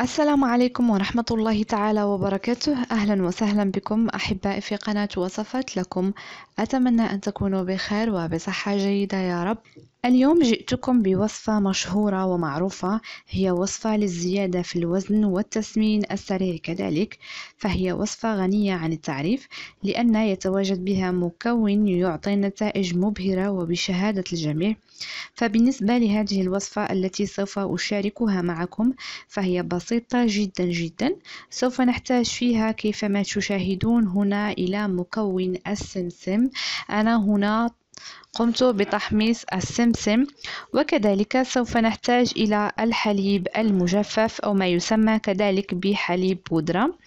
السلام عليكم ورحمة الله تعالى وبركاته أهلا وسهلا بكم أحبائي في قناة وصفات لكم أتمنى أن تكونوا بخير وبصحة جيدة يا رب اليوم جئتكم بوصفة مشهورة ومعروفة هي وصفة للزيادة في الوزن والتسمين السريع كذلك فهي وصفة غنية عن التعريف لأن يتواجد بها مكون يعطي نتائج مبهرة وبشهادة الجميع فبالنسبة لهذه الوصفة التي سوف أشاركها معكم فهي بسيطة جدا جدا سوف نحتاج فيها كيفما تشاهدون هنا إلى مكون السمسم أنا هنا قمت بتحميص السمسم وكذلك سوف نحتاج إلى الحليب المجفف أو ما يسمى كذلك بحليب بودرة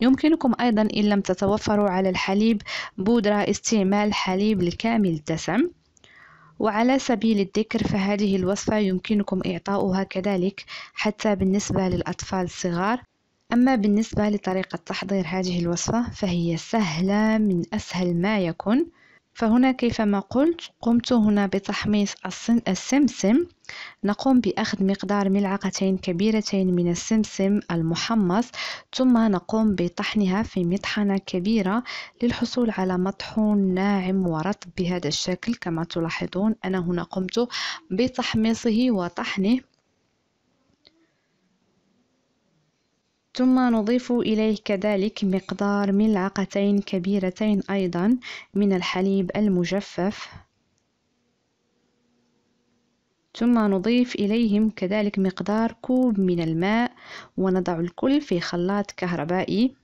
يمكنكم أيضا إن لم تتوفروا على الحليب بودرة استعمال حليب الكامل الدسم وعلى سبيل الذكر فهذه الوصفة يمكنكم إعطاؤها كذلك حتى بالنسبة للأطفال الصغار أما بالنسبة لطريقة تحضير هذه الوصفة فهي سهلة من أسهل ما يكون فهنا كيفما قلت قمت هنا بتحميص السمسم نقوم بأخذ مقدار ملعقتين كبيرتين من السمسم المحمص ثم نقوم بطحنها في مطحنة كبيرة للحصول على مطحون ناعم ورطب بهذا الشكل كما تلاحظون أنا هنا قمت بتحميصه وطحنه ثم نضيف إليه كذلك مقدار ملعقتين كبيرتين أيضا من الحليب المجفف ثم نضيف إليهم كذلك مقدار كوب من الماء ونضع الكل في خلاط كهربائي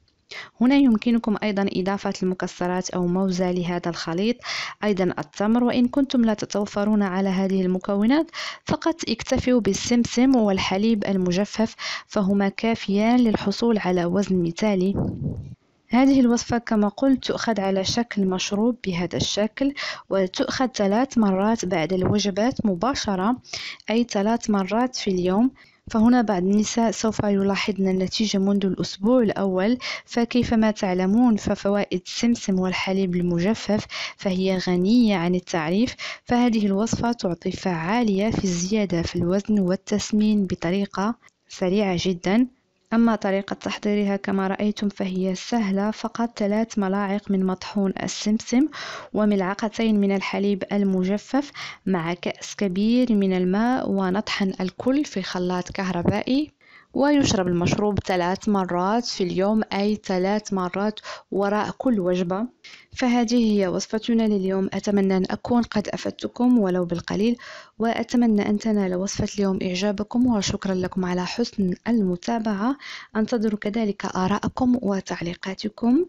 هنا يمكنكم أيضا إضافة المكسرات أو موزة لهذا الخليط أيضا التمر وإن كنتم لا تتوفرون على هذه المكونات فقط اكتفوا بالسمسم والحليب المجفف فهما كافيان للحصول على وزن مثالي هذه الوصفة كما قلت تؤخذ على شكل مشروب بهذا الشكل وتؤخذ ثلاث مرات بعد الوجبات مباشرة أي ثلاث مرات في اليوم فهنا بعض النساء سوف يلاحظن النتيجة منذ الأسبوع الأول فكيفما تعلمون ففوائد السمسم والحليب المجفف فهي غنية عن التعريف فهذه الوصفة تعطي فعالية في الزيادة في الوزن والتسمين بطريقة سريعة جدا أما طريقة تحضيرها كما رأيتم فهي سهلة فقط ثلاث ملاعق من مطحون السمسم وملعقتين من الحليب المجفف مع كأس كبير من الماء ونطحن الكل في خلاط كهربائي ويشرب المشروب ثلاث مرات في اليوم أي ثلاث مرات وراء كل وجبة فهذه هي وصفتنا لليوم أتمنى أن أكون قد أفدتكم ولو بالقليل وأتمنى أن تنال وصفة اليوم إعجابكم وشكرا لكم على حسن المتابعة أنتظر كذلك آراءكم وتعليقاتكم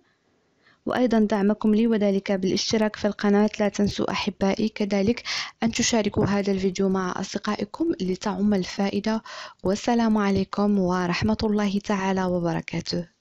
وأيضا دعمكم لي وذلك بالاشتراك في القناة لا تنسوا أحبائي كذلك أن تشاركوا هذا الفيديو مع أصدقائكم لتعم الفائدة والسلام عليكم ورحمة الله تعالى وبركاته